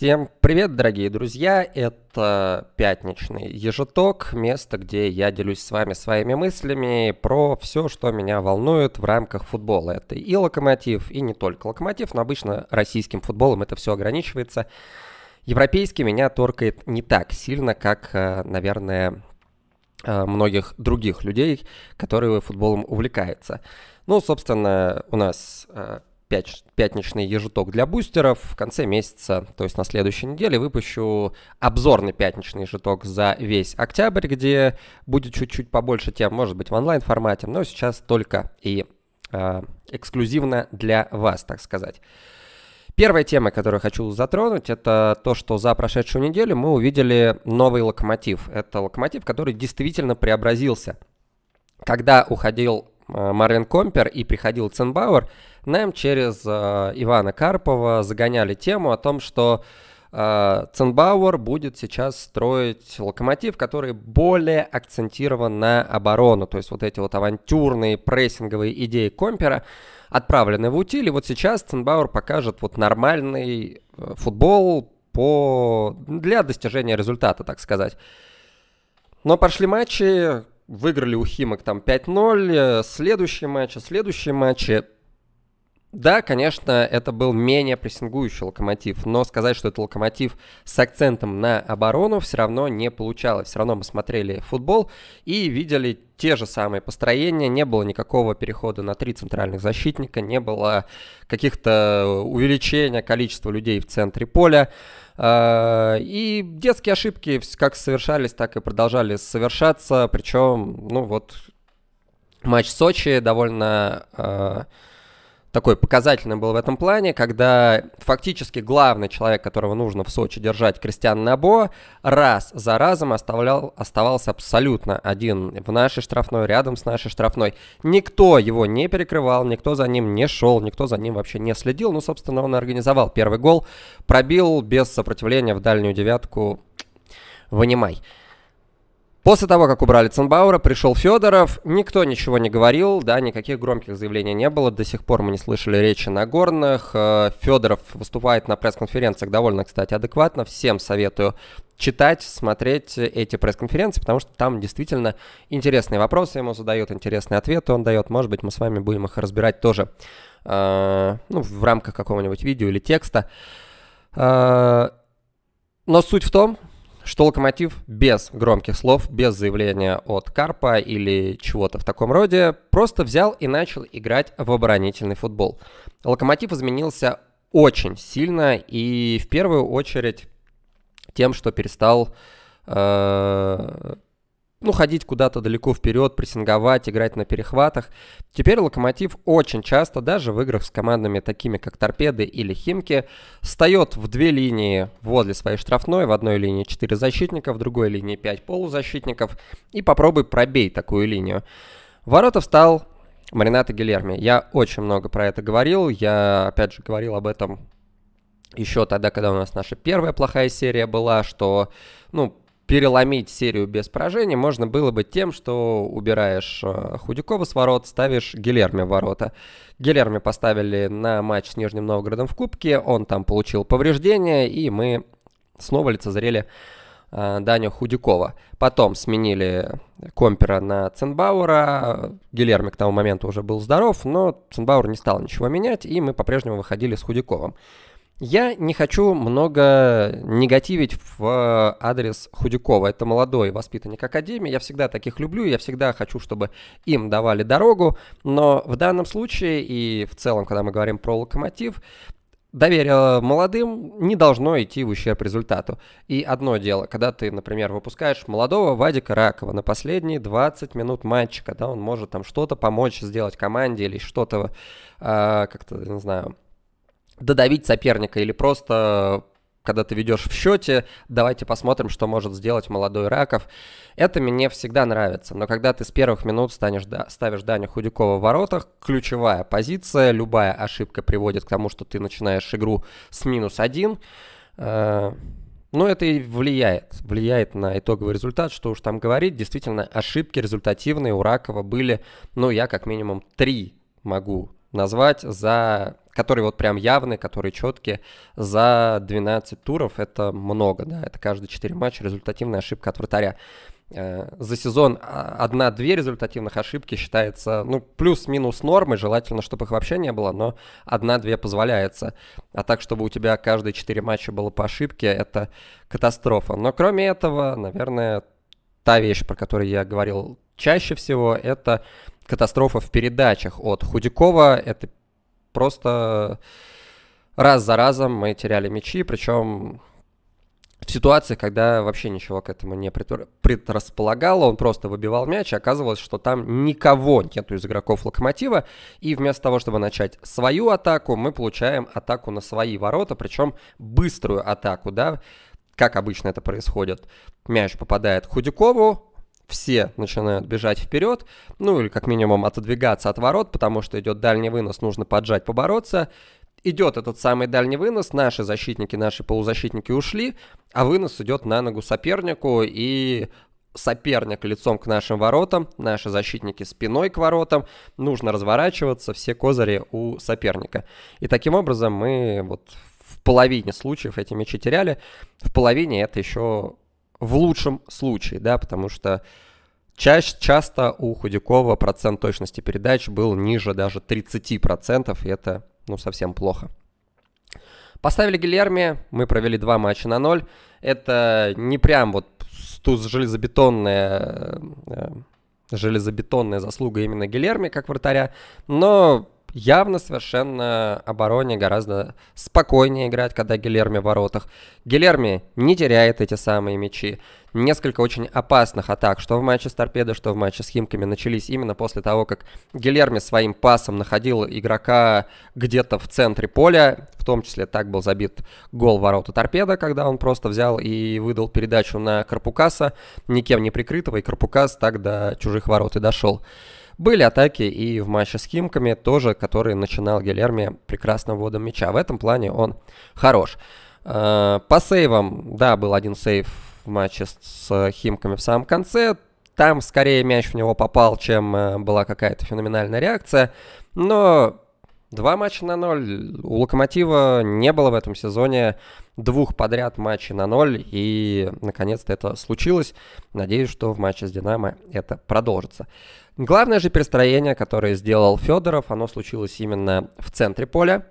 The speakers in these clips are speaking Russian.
Всем привет, дорогие друзья! Это пятничный ежеток, место, где я делюсь с вами своими мыслями про все, что меня волнует в рамках футбола. Это и локомотив, и не только локомотив, но обычно российским футболом это все ограничивается. Европейский меня торкает не так сильно, как, э, наверное, э, многих других людей, которые футболом увлекаются. Ну, собственно, у нас э, пятничный ежиток для бустеров в конце месяца, то есть на следующей неделе, выпущу обзорный пятничный ежиток за весь октябрь, где будет чуть-чуть побольше тем, может быть, в онлайн-формате, но сейчас только и э, эксклюзивно для вас, так сказать. Первая тема, которую хочу затронуть, это то, что за прошедшую неделю мы увидели новый локомотив. Это локомотив, который действительно преобразился. Когда уходил а, Марвин Компер и приходил Ценбауэр, нам через э, Ивана Карпова загоняли тему о том, что э, Ценбауэр будет сейчас строить локомотив, который более акцентирован на оборону. То есть вот эти вот авантюрные прессинговые идеи Компера отправлены в утиль. И вот сейчас Ценбауэр покажет вот нормальный э, футбол по... для достижения результата, так сказать. Но пошли матчи, выиграли у Химок там 5-0, э, следующие матчи, следующие матчи. Да, конечно, это был менее прессингующий локомотив, но сказать, что это локомотив с акцентом на оборону, все равно не получалось. Все равно мы смотрели футбол и видели те же самые построения, не было никакого перехода на три центральных защитника, не было каких-то увеличения количества людей в центре поля. А, и детские ошибки как совершались, так и продолжали совершаться. Причем, ну вот, матч Сочи довольно а, такой показательный был в этом плане, когда фактически главный человек, которого нужно в Сочи держать, Кристиан Набо, раз за разом оставлял, оставался абсолютно один в нашей штрафной, рядом с нашей штрафной. Никто его не перекрывал, никто за ним не шел, никто за ним вообще не следил. Ну, собственно, он организовал первый гол, пробил без сопротивления в дальнюю девятку «Вынимай». После того, как убрали Ценбаура, пришел Федоров, никто ничего не говорил, да, никаких громких заявлений не было, до сих пор мы не слышали речи на горных. Э, Федоров выступает на пресс-конференциях довольно, кстати, адекватно, всем советую читать, смотреть эти пресс-конференции, потому что там действительно интересные вопросы ему задают, интересные ответы он дает, может быть, мы с вами будем их разбирать тоже э, ну, в рамках какого-нибудь видео или текста. Э, но суть в том, что Локомотив без громких слов, без заявления от Карпа или чего-то в таком роде, просто взял и начал играть в оборонительный футбол. Локомотив изменился очень сильно и в первую очередь тем, что перестал э, ну, ходить куда-то далеко вперед, прессинговать, играть на перехватах. Теперь «Локомотив» очень часто, даже в играх с командами такими, как «Торпеды» или «Химки», встает в две линии возле своей штрафной, в одной линии 4 защитника, в другой линии 5 полузащитников, и попробуй пробей такую линию. ворота встал Маринато Гильерми. Я очень много про это говорил, я, опять же, говорил об этом еще тогда, когда у нас наша первая плохая серия была, что, ну, переломить серию без поражений можно было бы тем, что убираешь э, Худякова с ворот, ставишь Гилерме в ворота. Гилерме поставили на матч с Нижним Новгородом в Кубке, он там получил повреждение, и мы снова лицезрели э, Даню Худякова. Потом сменили Компера на Ценбаура. Гильерми к тому моменту уже был здоров, но Ценбаур не стал ничего менять, и мы по-прежнему выходили с Худяковым. Я не хочу много негативить в э, адрес Худякова. Это молодой воспитанник Академии. Я всегда таких люблю, я всегда хочу, чтобы им давали дорогу. Но в данном случае и в целом, когда мы говорим про локомотив, доверие молодым не должно идти в ущерб результату. И одно дело, когда ты, например, выпускаешь молодого Вадика Ракова на последние 20 минут матча, когда он может там что-то помочь сделать команде или что-то э, как-то, не знаю, додавить соперника или просто когда ты ведешь в счете, давайте посмотрим, что может сделать молодой Раков. Это мне всегда нравится. Но когда ты с первых минут станешь, да, ставишь Даню Худякова в воротах, ключевая позиция, любая ошибка приводит к тому, что ты начинаешь игру с минус один. Э, но это и влияет. Влияет на итоговый результат, что уж там говорить. Действительно, ошибки результативные у Ракова были, ну, я как минимум три могу назвать за которые вот прям явные, которые четкие, за 12 туров это много, да, это каждые 4 матча результативная ошибка от вратаря. Э, за сезон а, одна-две результативных ошибки считается, ну, плюс-минус нормой, желательно, чтобы их вообще не было, но одна-две позволяется. А так, чтобы у тебя каждые 4 матча было по ошибке, это катастрофа. Но кроме этого, наверное, та вещь, про которую я говорил чаще всего, это катастрофа в передачах от Худякова. Это просто раз за разом мы теряли мячи, причем в ситуации, когда вообще ничего к этому не предрасполагало, он просто выбивал мяч, и оказывалось, что там никого нету из игроков Локомотива, и вместо того, чтобы начать свою атаку, мы получаем атаку на свои ворота, причем быструю атаку, да, как обычно это происходит. Мяч попадает Худякову, все начинают бежать вперед, ну или как минимум отодвигаться от ворот, потому что идет дальний вынос, нужно поджать, побороться. Идет этот самый дальний вынос, наши защитники, наши полузащитники ушли, а вынос идет на ногу сопернику, и соперник лицом к нашим воротам, наши защитники спиной к воротам, нужно разворачиваться, все козыри у соперника. И таким образом мы вот в половине случаев эти мячи теряли, в половине это еще в лучшем случае, да, потому что чаще, часто у Худякова процент точности передач был ниже даже 30%, и это, ну, совсем плохо. Поставили Гильерми, мы провели два матча на ноль. Это не прям вот тут железобетонная, э, железобетонная заслуга именно Гильерми как вратаря, но явно совершенно обороне гораздо спокойнее играть, когда Гилерми в воротах. Гилерми не теряет эти самые мячи. Несколько очень опасных атак, что в матче с Торпедо, что в матче с Химками, начались именно после того, как Гилерми своим пасом находил игрока где-то в центре поля. В том числе так был забит гол ворота Торпедо, когда он просто взял и выдал передачу на Карпукаса, никем не прикрытого, и Карпукас так до чужих ворот и дошел. Были атаки и в матче с Химками тоже, который начинал Гилерми прекрасным вводом мяча. В этом плане он хорош. А, по сейвам, да, был один сейв в матче с Химками в самом конце. Там скорее мяч в него попал, чем э, была какая-то феноменальная реакция. Но Два матча на ноль. У Локомотива не было в этом сезоне двух подряд матчей на ноль. И, наконец-то, это случилось. Надеюсь, что в матче с Динамо это продолжится. Главное же перестроение, которое сделал Федоров, оно случилось именно в центре поля.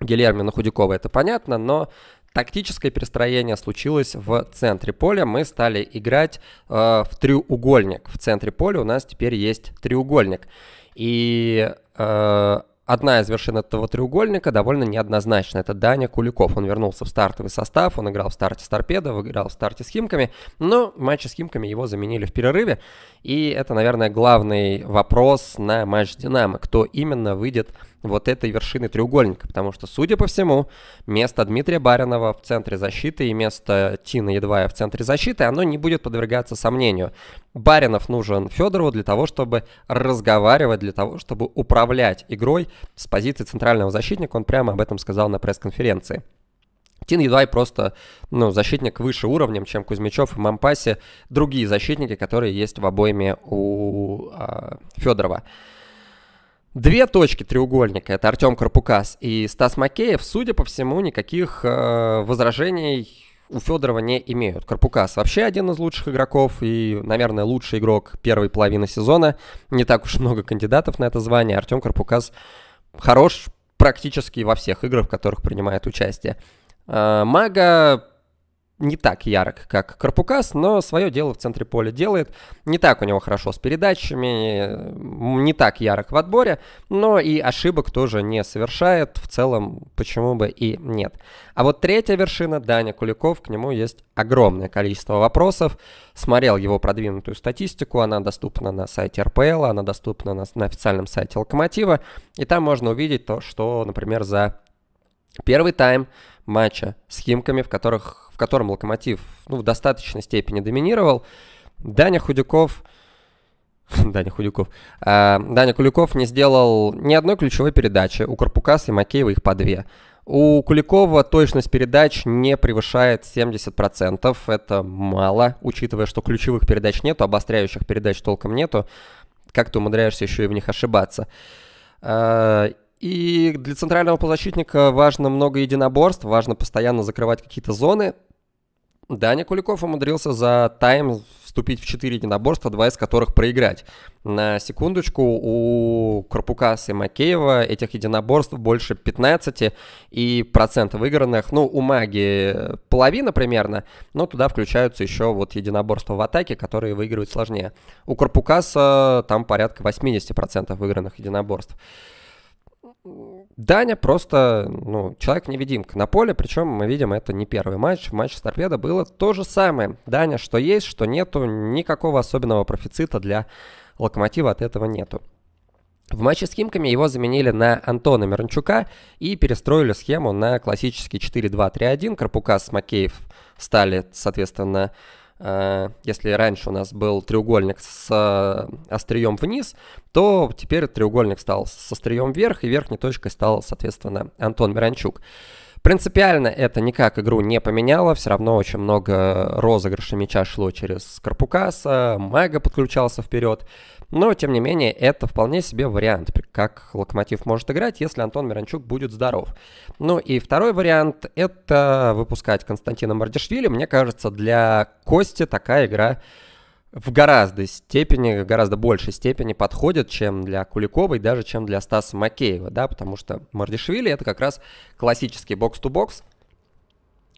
Гильермина Худякова это понятно, но тактическое перестроение случилось в центре поля. Мы стали играть э, в треугольник. В центре поля у нас теперь есть треугольник. И э, Одна из вершин этого треугольника довольно неоднозначна. Это Даня Куликов. Он вернулся в стартовый состав, он играл в старте с торпедо, выиграл в старте с химками, но матчи с химками его заменили в перерыве. И это, наверное, главный вопрос на матч Динамо. Кто именно выйдет вот этой вершины треугольника, потому что, судя по всему, место Дмитрия Баринова в центре защиты и место Тина Едвая в центре защиты, оно не будет подвергаться сомнению. Баринов нужен Федорову для того, чтобы разговаривать, для того, чтобы управлять игрой с позиции центрального защитника. Он прямо об этом сказал на пресс-конференции. Тин Юдай просто ну, защитник выше уровнем, чем Кузьмичев и Мампаси, другие защитники, которые есть в обойме у э, Федорова. Две точки треугольника, это Артем Карпукас и Стас Макеев, судя по всему, никаких э, возражений у Федорова не имеют. Карпукас вообще один из лучших игроков и, наверное, лучший игрок первой половины сезона. Не так уж много кандидатов на это звание. Артем Карпукас хорош практически во всех играх, в которых принимает участие. А, Мага не так ярок, как Карпукас, но свое дело в центре поля делает. Не так у него хорошо с передачами, не так ярок в отборе, но и ошибок тоже не совершает. В целом, почему бы и нет. А вот третья вершина, Даня Куликов, к нему есть огромное количество вопросов. Смотрел его продвинутую статистику, она доступна на сайте РПЛ, она доступна на, на официальном сайте Локомотива, и там можно увидеть то, что, например, за первый тайм матча с Химками, в которых в котором Локомотив ну, в достаточной степени доминировал. Даня Худюков, Даня Худюков, А, э, Даня Куликов не сделал ни одной ключевой передачи. У Карпукаса и Макеева их по две. У Куликова точность передач не превышает 70%. Это мало, учитывая, что ключевых передач нету, обостряющих передач толком нету. Как ты умудряешься еще и в них ошибаться? Э, и для центрального полузащитника важно много единоборств, важно постоянно закрывать какие-то зоны, Даня Куликов умудрился за тайм вступить в 4 единоборства, два из которых проиграть. На секундочку, у Карпукаса и Макеева этих единоборств больше 15, и процент выигранных, ну, у Маги половина примерно, но туда включаются еще вот единоборства в атаке, которые выигрывают сложнее. У Карпукаса э, там порядка 80% выигранных единоборств. Даня просто, ну, человек-невидимка на поле, причем мы видим это не первый матч. В матче с Торпедо было то же самое. Даня, что есть, что нету, никакого особенного профицита для Локомотива от этого нету. В матче с Химками его заменили на Антона Миранчука и перестроили схему на классический 4-2-3-1. Карпука с Макеев стали, соответственно, Э, если раньше у нас был треугольник с э, острием вниз, то теперь треугольник стал с острием вверх, и верхней точкой стал, соответственно, Антон Миранчук. Принципиально это никак игру не поменяло, все равно очень много э, розыгрышей мяча шло через Карпукаса, Мега подключался вперед, но, тем не менее, это вполне себе вариант, как Локомотив может играть, если Антон Миранчук будет здоров. Ну и второй вариант — это выпускать Константина Мардишвили. Мне кажется, для Кости такая игра в гораздо степени, в гораздо большей степени подходит, чем для Куликовой, даже чем для Стаса Макеева, да, потому что Мардишвили это как раз классический бокс-ту-бокс, -бокс,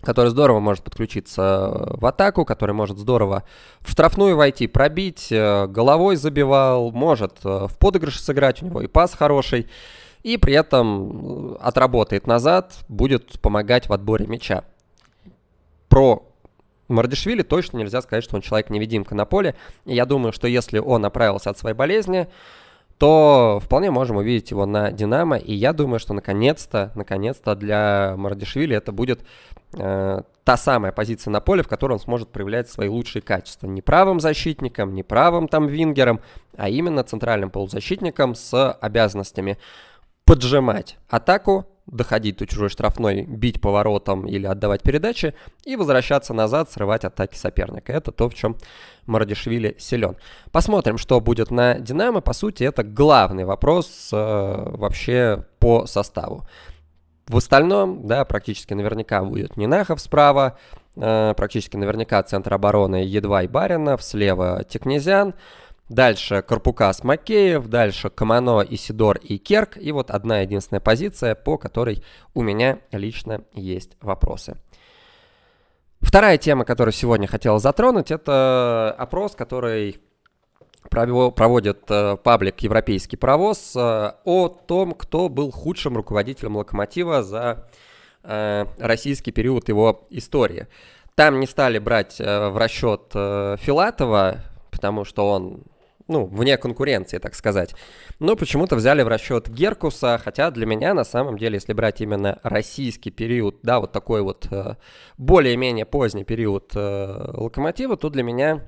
который здорово может подключиться э, в атаку, который может здорово в штрафную войти, пробить, э, головой забивал, может э, в подыгрыше сыграть, у него и пас хороший, и при этом отработает назад, будет помогать в отборе мяча. Про Мардишвили точно нельзя сказать, что он человек-невидимка на поле. И я думаю, что если он оправился от своей болезни, то вполне можем увидеть его на «Динамо». И я думаю, что наконец-то, наконец-то для Мардишвили это будет э, та самая позиция на поле, в которой он сможет проявлять свои лучшие качества. Не правым защитником, не правым там вингером, а именно центральным полузащитником с обязанностями поджимать атаку, доходить до чужой штрафной, бить поворотом или отдавать передачи и возвращаться назад, срывать атаки соперника. Это то, в чем Мардишвили силен. Посмотрим, что будет на «Динамо». По сути, это главный вопрос э, вообще по составу. В остальном, да, практически наверняка будет Нинахов справа, э, практически наверняка центр обороны Едва и Баринов, слева Текнезян, Дальше с Макеев, дальше Камано, Исидор и Керк. И вот одна единственная позиция, по которой у меня лично есть вопросы. Вторая тема, которую сегодня хотел затронуть, это опрос, который проводит э, паблик «Европейский провоз э, о том, кто был худшим руководителем «Локомотива» за э, российский период его истории. Там не стали брать в расчет Филатова, потому что он ну, вне конкуренции, так сказать. Но почему-то взяли в расчет Геркуса, хотя для меня, на самом деле, если брать именно российский период, да, вот такой вот э, более-менее поздний период э, локомотива, то для меня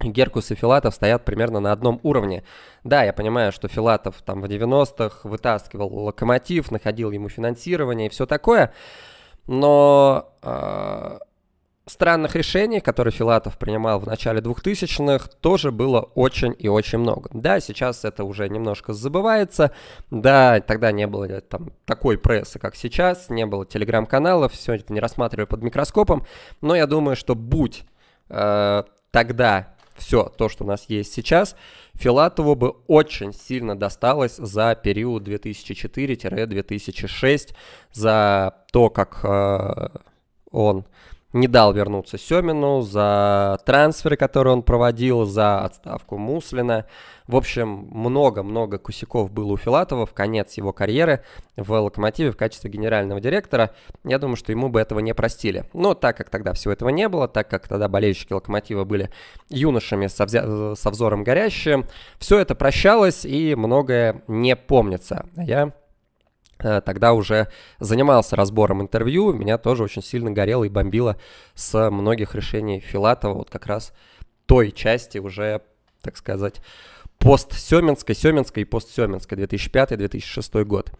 Геркус и Филатов стоят примерно на одном уровне. Да, я понимаю, что Филатов там в 90-х вытаскивал локомотив, находил ему финансирование и все такое, но э, странных решений, которые Филатов принимал в начале 2000-х, тоже было очень и очень много. Да, сейчас это уже немножко забывается, да, тогда не было э, там такой прессы, как сейчас, не было телеграм-каналов, все это не рассматривали под микроскопом, но я думаю, что будь э, тогда все то, что у нас есть сейчас, Филатову бы очень сильно досталось за период 2004-2006, за то, как э, он не дал вернуться Семину за трансферы, которые он проводил, за отставку Муслина. В общем, много-много кусяков было у Филатова в конец его карьеры в «Локомотиве» в качестве генерального директора. Я думаю, что ему бы этого не простили. Но так как тогда всего этого не было, так как тогда болельщики «Локомотива» были юношами со, взя... со взором горящим, все это прощалось и многое не помнится. А я Э, тогда уже занимался разбором интервью, меня тоже очень сильно горело и бомбило с многих решений Филатова, вот как раз той части уже, так сказать, пост Семенской, Семенской, и пост Семенской, 2005-2006 год.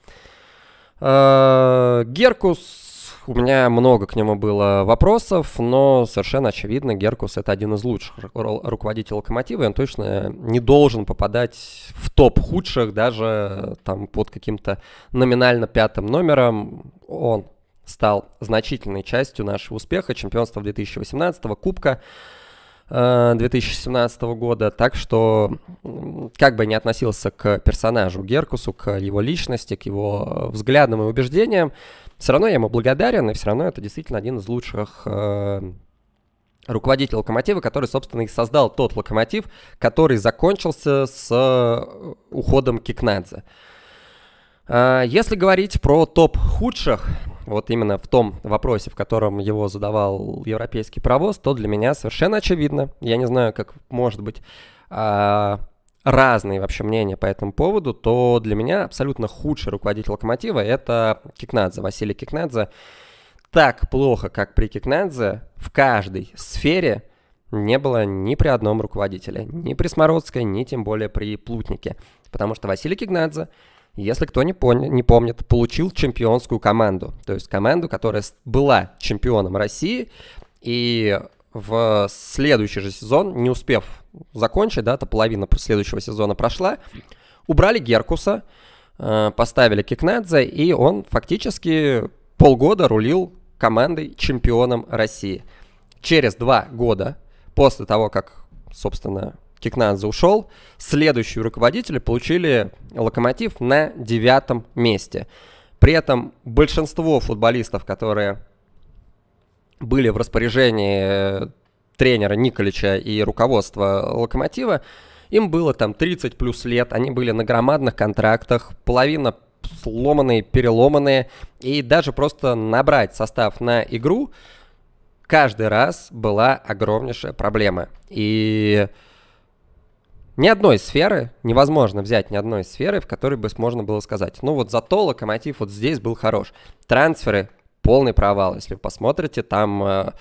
Э, Геркус у меня много к нему было вопросов, но совершенно очевидно, Геркус это один из лучших руководителей локомотива, и он точно не должен попадать в топ худших, даже там под каким-то номинально пятым номером. Он стал значительной частью нашего успеха, чемпионства 2018, кубка 2017 э, года. Так что, как бы не относился к персонажу Геркусу, к его личности, к его взглядам и убеждениям, все равно я ему благодарен, и все равно это действительно один из лучших э, руководителей локомотива, который, собственно, и создал тот локомотив, который закончился с э, уходом Кикнадзе. Э, если говорить про топ худших, вот именно в том вопросе, в котором его задавал европейский провоз, то для меня совершенно очевидно, я не знаю, как может быть... Э, разные вообще мнения по этому поводу, то для меня абсолютно худший руководитель локомотива это Кикнадзе, Василий Кикнадзе. Так плохо, как при Кикнадзе, в каждой сфере не было ни при одном руководителе, ни при Смородской, ни тем более при Плутнике. Потому что Василий Кикнадзе, если кто не, понял, не помнит, получил чемпионскую команду. То есть команду, которая была чемпионом России, и в следующий же сезон, не успев закончить, да, то половина следующего сезона прошла, убрали Геркуса, э, поставили Кикнадзе, и он фактически полгода рулил командой чемпионом России. Через два года, после того, как, собственно, Кикнадзе ушел, следующие руководители получили локомотив на девятом месте. При этом большинство футболистов, которые были в распоряжении э, тренера Николича и руководства «Локомотива», им было там 30 плюс лет, они были на громадных контрактах, половина сломанные, переломанные, и даже просто набрать состав на игру каждый раз была огромнейшая проблема. И ни одной сферы, невозможно взять ни одной сферы, в которой бы можно было сказать, ну вот зато Локомотив вот здесь был хорош. Трансферы полный провал. Если вы посмотрите, там э,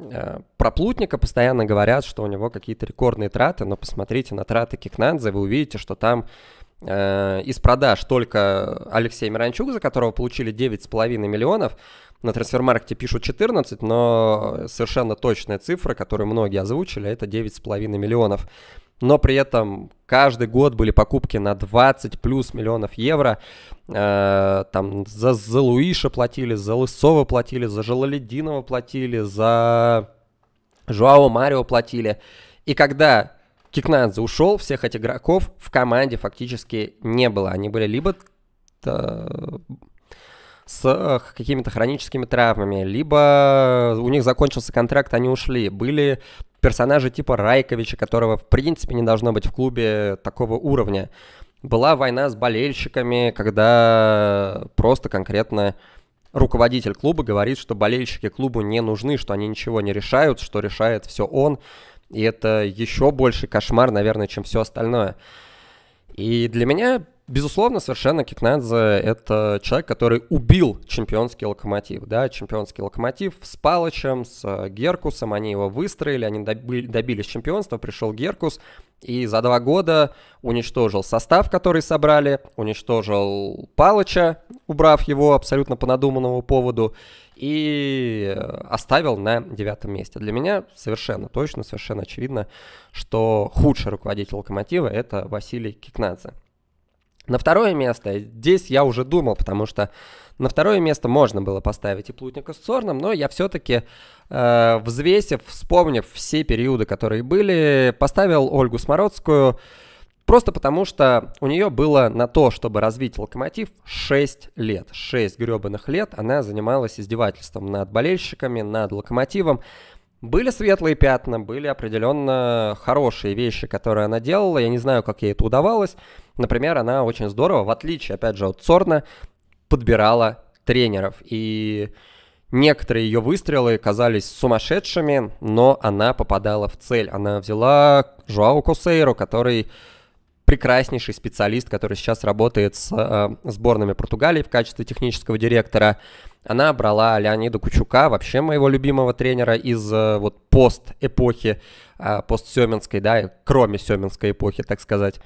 э, про Плутника постоянно говорят, что у него какие-то рекордные траты, но посмотрите на траты Кикнадзе, вы увидите, что там э, из продаж только Алексей Миранчук, за которого получили 9,5 миллионов, на трансфермаркте пишут 14, но совершенно точная цифра, которую многие озвучили, это 9,5 миллионов но при этом каждый год были покупки на 20 плюс миллионов евро. Э, там за, за Луиша платили, за Лысова платили, за Жалалединова платили, за Жуао Марио платили. И когда Кикнадзе ушел, всех этих игроков в команде фактически не было. Они были либо э, с какими-то хроническими травмами, либо у них закончился контракт, они ушли. Были персонажа типа Райковича, которого в принципе не должно быть в клубе такого уровня. Была война с болельщиками, когда просто конкретно руководитель клуба говорит, что болельщики клубу не нужны, что они ничего не решают, что решает все он. И это еще больше кошмар, наверное, чем все остальное. И для меня Безусловно, совершенно Кикнадзе – это человек, который убил чемпионский локомотив. Да? Чемпионский локомотив с Палычем, с э, Геркусом, они его выстроили, они добили, добились чемпионства, пришел Геркус, и за два года уничтожил состав, который собрали, уничтожил Палыча, убрав его абсолютно по надуманному поводу, и э, оставил на девятом месте. Для меня совершенно точно, совершенно очевидно, что худший руководитель «Локомотива» – это Василий Кикнадзе. На второе место, здесь я уже думал, потому что на второе место можно было поставить и Плутника с Цорном, но я все-таки, э, взвесив, вспомнив все периоды, которые были, поставил Ольгу Смородскую, просто потому что у нее было на то, чтобы развить локомотив 6 лет. 6 гребаных лет она занималась издевательством над болельщиками, над локомотивом. Были светлые пятна, были определенно хорошие вещи, которые она делала. Я не знаю, как ей это удавалось. Например, она очень здорово, в отличие, опять же, от Цорна, подбирала тренеров. И некоторые ее выстрелы казались сумасшедшими, но она попадала в цель. Она взяла Жуау Косейру, который прекраснейший специалист, который сейчас работает с э, сборными Португалии в качестве технического директора. Она брала Леонида Кучука, вообще моего любимого тренера из э, вот пост-эпохи, а, пост-семенской, да, кроме семенской эпохи, так сказать.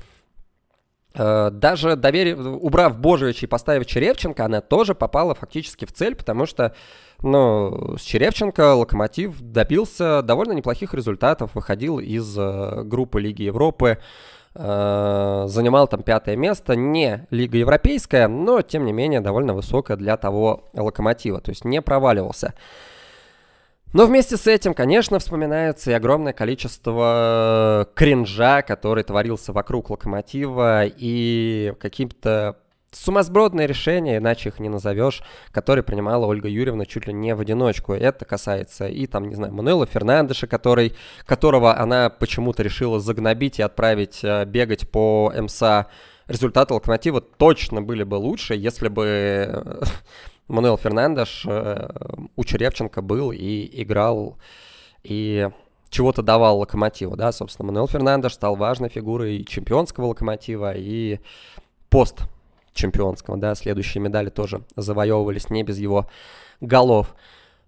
Э, даже доверив, убрав Божевича и поставив Черевченко, она тоже попала фактически в цель, потому что ну, с Черевченко Локомотив добился довольно неплохих результатов, выходил из э, группы Лиги Европы, э, занимал там пятое место, не Лига Европейская, но тем не менее довольно высокая для того локомотива, то есть не проваливался. Но вместе с этим, конечно, вспоминается и огромное количество э, кринжа, который творился вокруг локомотива и каким-то сумасбродные решения, иначе их не назовешь, которые принимала Ольга Юрьевна чуть ли не в одиночку. Это касается и, там, не знаю, Мануэла Фернандеша, который, которого она почему-то решила загнобить и отправить э, бегать по МСА. Результаты Локомотива точно были бы лучше, если бы э, Мануэл Фернандеш э, у Черевченко был и играл, и чего-то давал Локомотиву, да, собственно, Мануэл Фернандеш стал важной фигурой и чемпионского Локомотива и пост чемпионского, да, следующие медали тоже завоевывались не без его голов.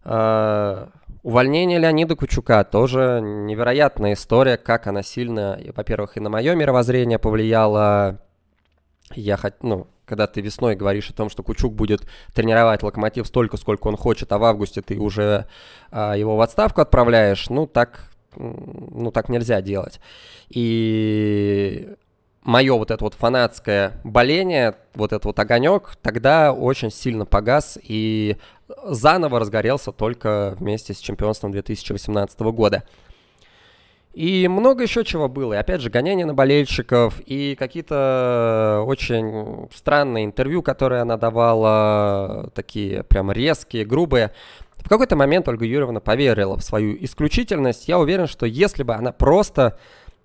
А, увольнение Леонида Кучука тоже невероятная история, как она сильно, во-первых, и на мое мировоззрение повлияла. Я хоть, ну, когда ты весной говоришь о том, что Кучук будет тренировать Локомотив столько, сколько он хочет, а в августе ты уже э, его в отставку отправляешь, ну так, ну так нельзя делать. И мое вот это вот фанатское боление, вот этот вот огонек, тогда очень сильно погас и заново разгорелся только вместе с чемпионством 2018 года. И много еще чего было. И опять же, гонения на болельщиков, и какие-то очень странные интервью, которые она давала, такие прям резкие, грубые. В какой-то момент Ольга Юрьевна поверила в свою исключительность. Я уверен, что если бы она просто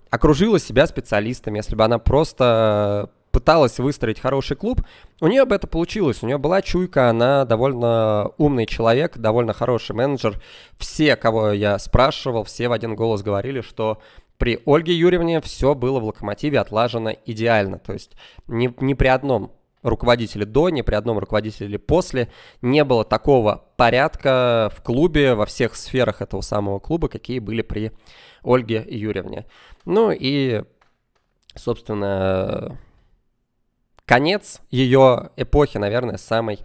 окружила себя специалистами, если бы она просто э, пыталась выстроить хороший клуб, у нее бы это получилось. У нее была чуйка, она довольно умный человек, довольно хороший менеджер. Все, кого я спрашивал, все в один голос говорили, что при Ольге Юрьевне все было в локомотиве отлажено идеально. То есть ни, ни при одном руководителе до, ни при одном руководителе после не было такого порядка в клубе, во всех сферах этого самого клуба, какие были при Ольге Юрьевне. Ну и, собственно, конец ее эпохи, наверное, самый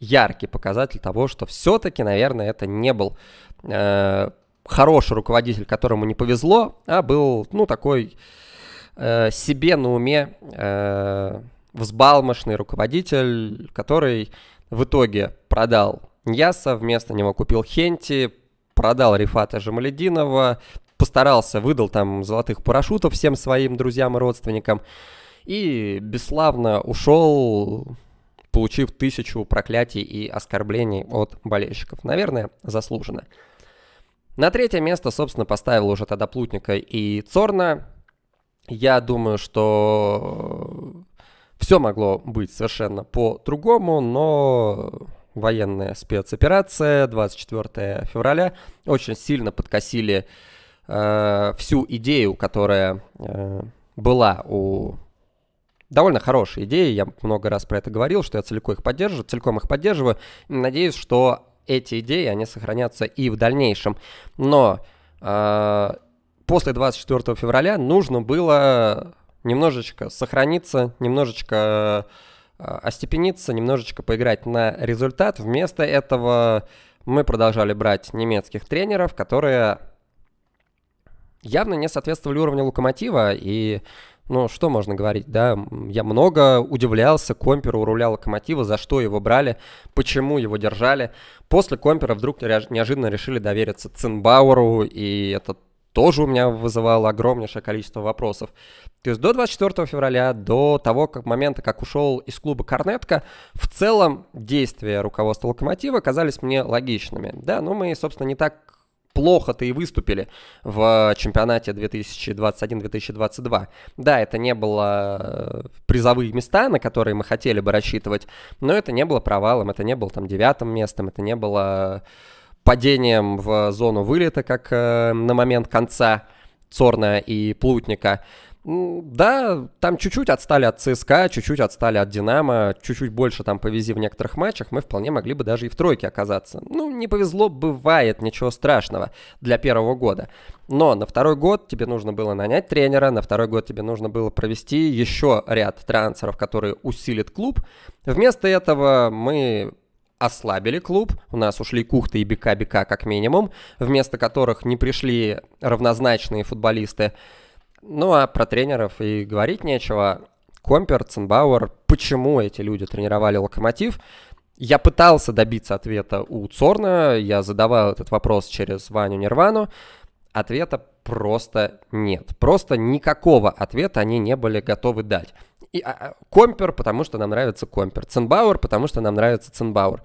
яркий показатель того, что все-таки, наверное, это не был э, хороший руководитель, которому не повезло, а был, ну, такой э, себе на уме э, взбалмошный руководитель, который в итоге продал Ньяса, вместо него купил Хенти, продал Рифата Жамалединова, постарался, выдал там золотых парашютов всем своим друзьям и родственникам и бесславно ушел, получив тысячу проклятий и оскорблений от болельщиков. Наверное, заслуженно. На третье место, собственно, поставил уже тогда Плутника и Цорна. Я думаю, что все могло быть совершенно по-другому, но военная спецоперация 24 февраля очень сильно подкосили э, всю идею, которая э, была у довольно хорошей идеи, я много раз про это говорил, что я целиком их поддерживаю, целиком их поддерживаю. Надеюсь, что эти идеи, они сохранятся и в дальнейшем. Но э, после 24 февраля нужно было немножечко сохраниться, немножечко э, э, остепениться, немножечко поиграть на результат. Вместо этого мы продолжали брать немецких тренеров, которые явно не соответствовали уровню локомотива. И, ну, что можно говорить, да, я много удивлялся Комперу у локомотива, за что его брали, почему его держали. После Компера вдруг неожиданно решили довериться Цинбауру, и этот тоже у меня вызывало огромнейшее количество вопросов. То есть до 24 февраля, до того как, момента, как ушел из клуба Корнетка, в целом действия руководства Локомотива казались мне логичными. Да, ну мы, собственно, не так плохо-то и выступили в чемпионате 2021-2022. Да, это не было э, призовые места, на которые мы хотели бы рассчитывать, но это не было провалом, это не было там девятым местом, это не было падением в зону вылета, как э, на момент конца Цорна и Плутника. Да, там чуть-чуть отстали от ЦСКА, чуть-чуть отстали от Динамо, чуть-чуть больше там повези в некоторых матчах, мы вполне могли бы даже и в тройке оказаться. Ну, не повезло, бывает, ничего страшного для первого года. Но на второй год тебе нужно было нанять тренера, на второй год тебе нужно было провести еще ряд трансферов, которые усилит клуб. Вместо этого мы ослабили клуб, у нас ушли Кухта и Бека-Бека как минимум, вместо которых не пришли равнозначные футболисты. Ну а про тренеров и говорить нечего. Компер, Ценбауэр, почему эти люди тренировали Локомотив? Я пытался добиться ответа у Цорна, я задавал этот вопрос через Ваню Нирвану, ответа просто нет. Просто никакого ответа они не были готовы дать. И, а, а, Компер, потому что нам нравится Компер. Ценбауэр, потому что нам нравится Ценбауэр.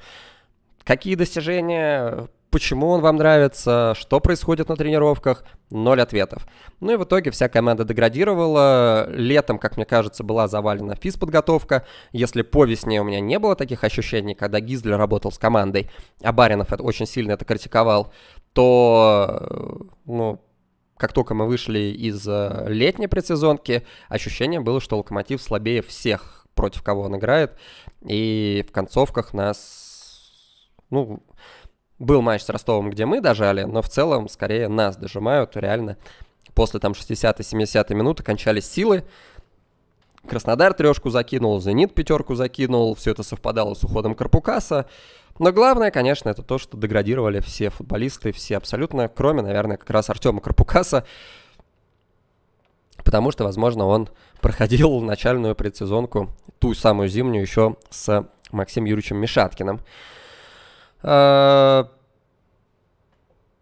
Какие достижения, почему он вам нравится, что происходит на тренировках, ноль ответов. Ну и в итоге вся команда деградировала. Летом, как мне кажется, была завалена физподготовка. Если по весне у меня не было таких ощущений, когда Гизлер работал с командой, а Баринов это очень сильно это критиковал, то э, ну, как только мы вышли из э, летней предсезонки, ощущение было, что Локомотив слабее всех, против кого он играет. И в концовках нас... Ну, был матч с Ростовом, где мы дожали, но в целом скорее нас дожимают. Реально после там 60-70 минуты кончались силы. Краснодар трешку закинул, Зенит пятерку закинул, все это совпадало с уходом Карпукаса. Но главное, конечно, это то, что деградировали все футболисты, все абсолютно, кроме, наверное, как раз Артема Карпукаса, потому что, возможно, он проходил начальную предсезонку, ту самую зимнюю, еще с Максим Юрьевичем Мишаткиным. А,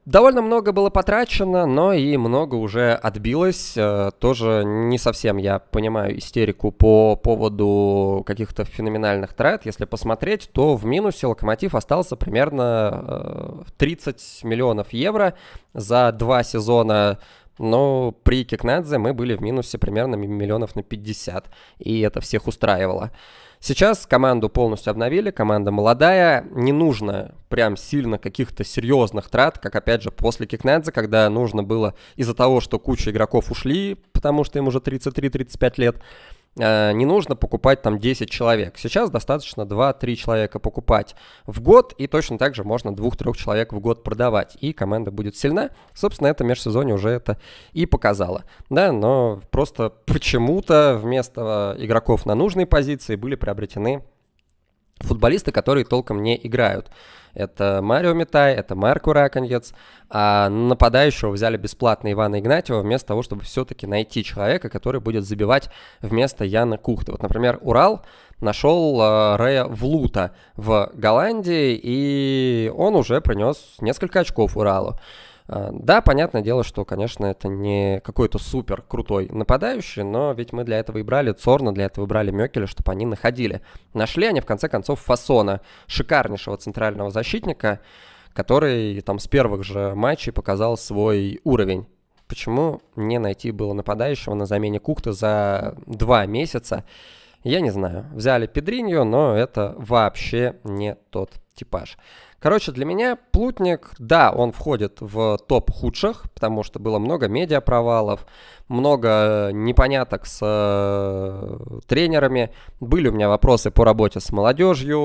Довольно много было потрачено, но и много уже отбилось. Э, тоже не совсем я понимаю истерику по поводу каких-то феноменальных трат. Если посмотреть, то в минусе Локомотив остался примерно 30 э, миллионов евро за два сезона. Но при Кикнадзе мы были в минусе примерно миллионов на 50, и это всех устраивало. Сейчас команду полностью обновили, команда молодая, не нужно прям сильно каких-то серьезных трат, как опять же после Кикнадзе, когда нужно было из-за того, что куча игроков ушли, потому что им уже 33-35 лет, Э, не нужно покупать там 10 человек. Сейчас достаточно 2-3 человека покупать в год, и точно так же можно 2-3 человек в год продавать, и команда будет сильна. Собственно, это межсезонье уже это и показало. Да, но просто почему-то вместо игроков на нужной позиции были приобретены футболисты, которые толком не играют. Это Марио Митай, это Марку Раконец. А нападающего взяли бесплатно Ивана Игнатьева вместо того, чтобы все-таки найти человека, который будет забивать вместо Яна Кухты. Вот, например, Урал нашел э, Рея Влута в Голландии, и он уже принес несколько очков Уралу. Э, да, понятное дело, что, конечно, это не какой-то супер крутой нападающий, но ведь мы для этого и брали Цорна, для этого и брали Мёкеля, чтобы они находили. Нашли они, в конце концов, Фасона, шикарнейшего центрального защитника, который там с первых же матчей показал свой уровень. Почему не найти было нападающего на замене Кукта за два месяца? Я не знаю. Взяли Педринью, но это вообще не тот типаж. Короче, для меня Плутник, да, он входит в топ худших, потому что было много медиапровалов, много э, непоняток с э, тренерами. Были у меня вопросы по работе с молодежью,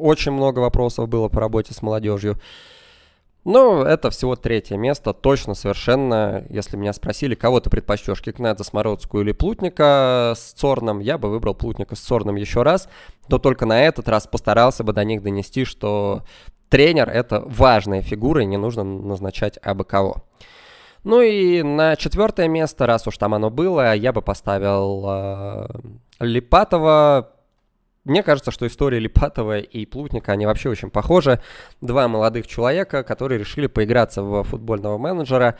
очень много вопросов было по работе с молодежью. Но ну, это всего третье место, точно совершенно. Если меня спросили, кого ты предпочтешь, Кикнадзе, Смородскую или Плутника с Цорном, я бы выбрал Плутника с Цорном еще раз то только на этот раз постарался бы до них донести, что тренер — это важная фигура, и не нужно назначать абы кого. Ну и на четвертое место, раз уж там оно было, я бы поставил э, Липатова. Мне кажется, что история Липатова и Плутника, они вообще очень похожи. Два молодых человека, которые решили поиграться в футбольного менеджера.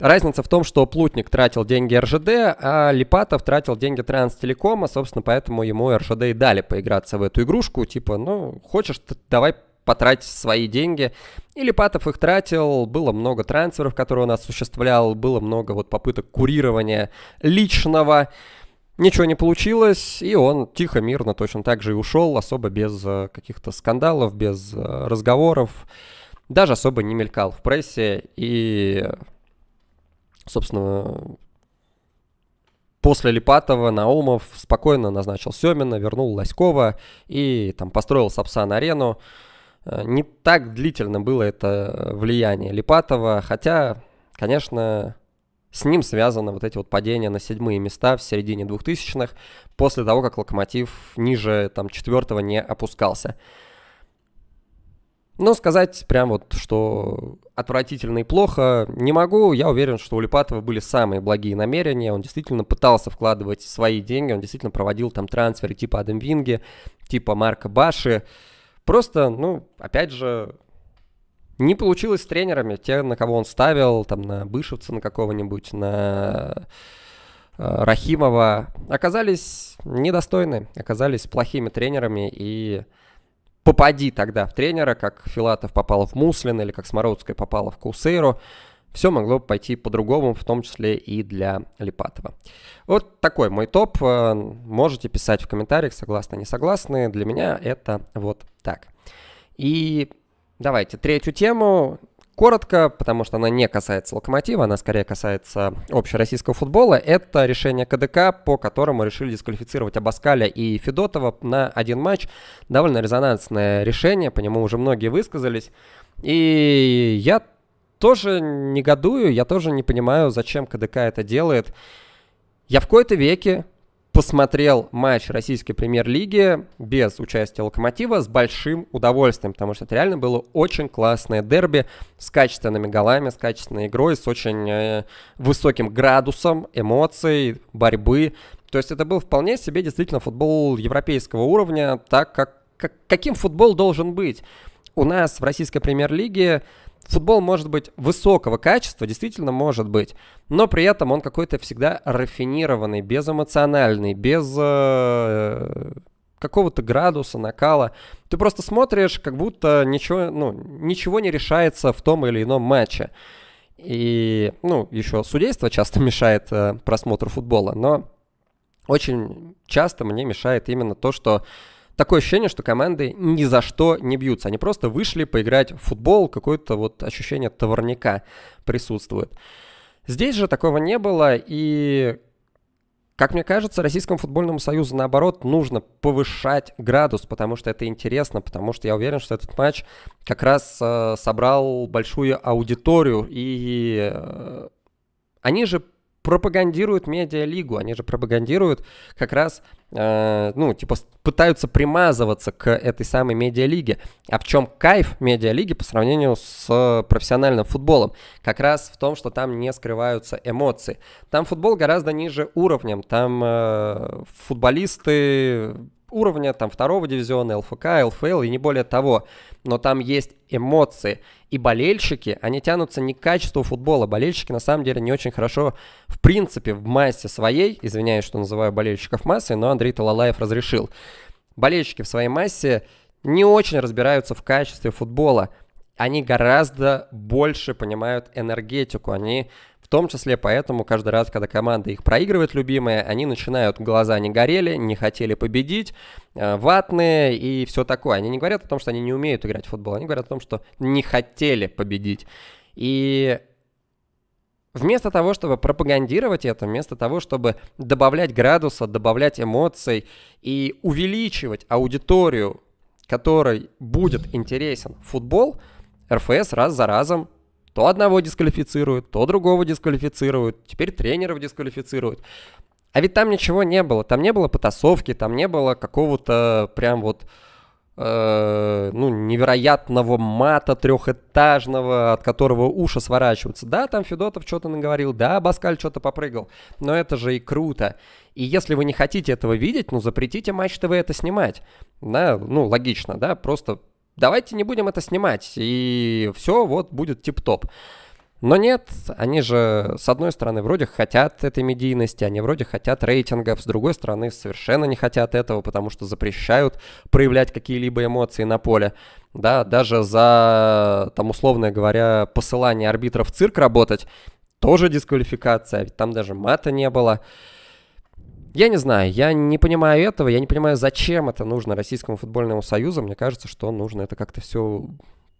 Разница в том, что Плутник тратил деньги РЖД, а Липатов тратил деньги Транстелекома, собственно, поэтому ему РЖД и дали поиграться в эту игрушку, типа, ну, хочешь, давай потратить свои деньги. И Липатов их тратил, было много трансферов, которые он осуществлял, было много вот попыток курирования личного. Ничего не получилось, и он тихо, мирно точно так же и ушел, особо без э, каких-то скандалов, без э, разговоров. Даже особо не мелькал в прессе, и собственно, после Липатова Наумов спокойно назначил Семина, вернул Лоськова и там построил Сапсан-арену. Э, не так длительно было это влияние Липатова, хотя, конечно, с ним связаны вот эти вот падения на седьмые места в середине 2000-х, после того, как «Локомотив» ниже там четвертого не опускался. Но сказать прям вот, что отвратительно и плохо не могу. Я уверен, что у Липатова были самые благие намерения. Он действительно пытался вкладывать свои деньги. Он действительно проводил там трансферы типа Адам Винги, типа Марка Баши. Просто, ну, опять же, не получилось с тренерами. Те, на кого он ставил, там, на Бышевца на какого-нибудь, на э, Рахимова, оказались недостойны, оказались плохими тренерами и попади тогда в тренера, как Филатов попал в Муслин или как Смородская попала в Кусейру, все могло пойти по-другому, в том числе и для Липатова. Вот такой мой топ. Э, можете писать в комментариях, согласны, не согласны. Для меня это вот так. И давайте третью тему. Коротко, потому что она не касается локомотива, она скорее касается общероссийского футбола, это решение КДК, по которому решили дисквалифицировать Абаскаля и Федотова на один матч. Довольно резонансное решение, по нему уже многие высказались. И я тоже негодую, я тоже не понимаю, зачем КДК это делает. Я в кои-то веке посмотрел матч российской премьер-лиги без участия Локомотива с большим удовольствием, потому что это реально было очень классное дерби с качественными голами, с качественной игрой, с очень э, высоким градусом эмоций, борьбы. То есть это был вполне себе действительно футбол европейского уровня, так как, как каким футбол должен быть. У нас в российской премьер-лиге футбол может быть высокого качества, действительно может быть, но при этом он какой-то всегда рафинированный, безэмоциональный, без э, какого-то градуса, накала. Ты просто смотришь, как будто ничего, ну, ничего не решается в том или ином матче. И, ну, еще судейство часто мешает э, просмотру футбола, но очень часто мне мешает именно то, что такое ощущение, что команды ни за что не бьются. Они просто вышли поиграть в футбол, какое-то вот ощущение товарняка присутствует. Здесь же такого не было, и как мне кажется, Российскому футбольному союзу, наоборот, нужно повышать градус, потому что это интересно, потому что я уверен, что этот матч как раз э, собрал большую аудиторию, и э, они же пропагандируют медиалигу, они же пропагандируют как раз, э, ну, типа, пытаются примазываться к этой самой медиалиге. А в чем кайф медиалиги по сравнению с э, профессиональным футболом? Как раз в том, что там не скрываются эмоции. Там футбол гораздо ниже уровнем, там э, футболисты уровня, там второго дивизиона, ЛФК, ЛФЛ и не более того. Но там есть эмоции. И болельщики, они тянутся не к качеству футбола. Болельщики на самом деле не очень хорошо в принципе в массе своей, извиняюсь, что называю болельщиков массой, но Андрей Талалаев разрешил. Болельщики в своей массе не очень разбираются в качестве футбола. Они гораздо больше понимают энергетику, они в том числе поэтому каждый раз, когда команда их проигрывает, любимые, они начинают, глаза не горели, не хотели победить, э, ватные и все такое. Они не говорят о том, что они не умеют играть в футбол, они говорят о том, что не хотели победить. И Вместо того, чтобы пропагандировать это, вместо того, чтобы добавлять градуса, добавлять эмоций и увеличивать аудиторию, которой будет интересен футбол, РФС раз за разом то одного дисквалифицируют, то другого дисквалифицируют, теперь тренеров дисквалифицируют. А ведь там ничего не было, там не было потасовки, там не было какого-то прям вот э, ну, невероятного мата трехэтажного, от которого уши сворачиваются. Да, там Федотов что-то наговорил, да, Баскаль что-то попрыгал, но это же и круто. И если вы не хотите этого видеть, ну, запретите Матч ТВ это снимать. Да, ну, логично, да, просто давайте не будем это снимать, и все вот будет тип-топ. Но нет, они же, с одной стороны, вроде хотят этой медийности, они вроде хотят рейтингов, с другой стороны, совершенно не хотят этого, потому что запрещают проявлять какие-либо эмоции на поле. Да, даже за, там, условно говоря, посылание арбитров в цирк работать, тоже дисквалификация, ведь там даже мата не было. Я не знаю, я не понимаю этого, я не понимаю, зачем это нужно Российскому футбольному союзу. Мне кажется, что нужно это как-то все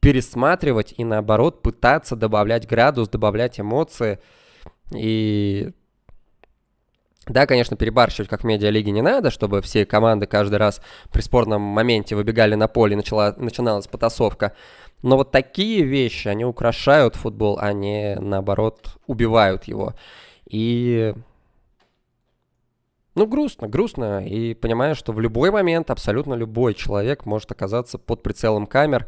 пересматривать и наоборот пытаться добавлять градус, добавлять эмоции. И да, конечно, перебарщивать как в медиалиге не надо, чтобы все команды каждый раз при спорном моменте выбегали на поле и начала, начиналась потасовка. Но вот такие вещи, они украшают футбол, а не, наоборот, убивают его. И ну, грустно, грустно. И понимаю, что в любой момент абсолютно любой человек может оказаться под прицелом камер.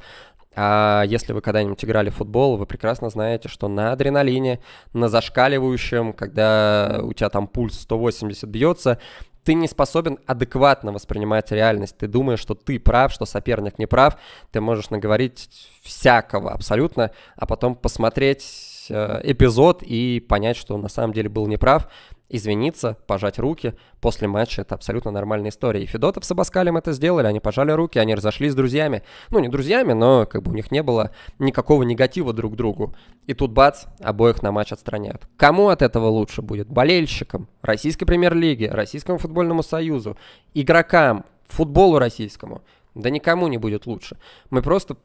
А если вы когда-нибудь играли в футбол, вы прекрасно знаете, что на адреналине, на зашкаливающем, когда у тебя там пульс 180 бьется, ты не способен адекватно воспринимать реальность. Ты думаешь, что ты прав, что соперник не прав. Ты можешь наговорить всякого абсолютно, а потом посмотреть э, эпизод и понять, что он на самом деле был неправ извиниться, пожать руки. После матча это абсолютно нормальная история. И Федотов с Абаскалем это сделали, они пожали руки, они разошлись с друзьями. Ну, не друзьями, но как бы у них не было никакого негатива друг к другу. И тут бац, обоих на матч отстраняют. Кому от этого лучше будет? Болельщикам, российской премьер-лиге, российскому футбольному союзу, игрокам, футболу российскому. Да никому не будет лучше. Мы просто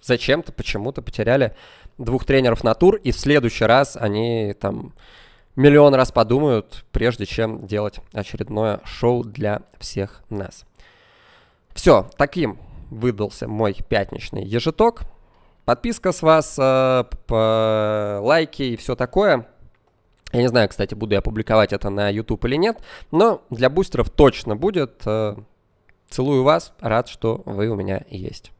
зачем-то, почему-то потеряли двух тренеров на тур, и в следующий раз они там миллион раз подумают, прежде чем делать очередное шоу для всех нас. Все, таким выдался мой пятничный ежиток. Подписка с вас, э, э, лайки и все такое. Я не знаю, кстати, буду я публиковать это на YouTube или нет, но для бустеров точно будет. Э, целую вас, рад, что вы у меня есть.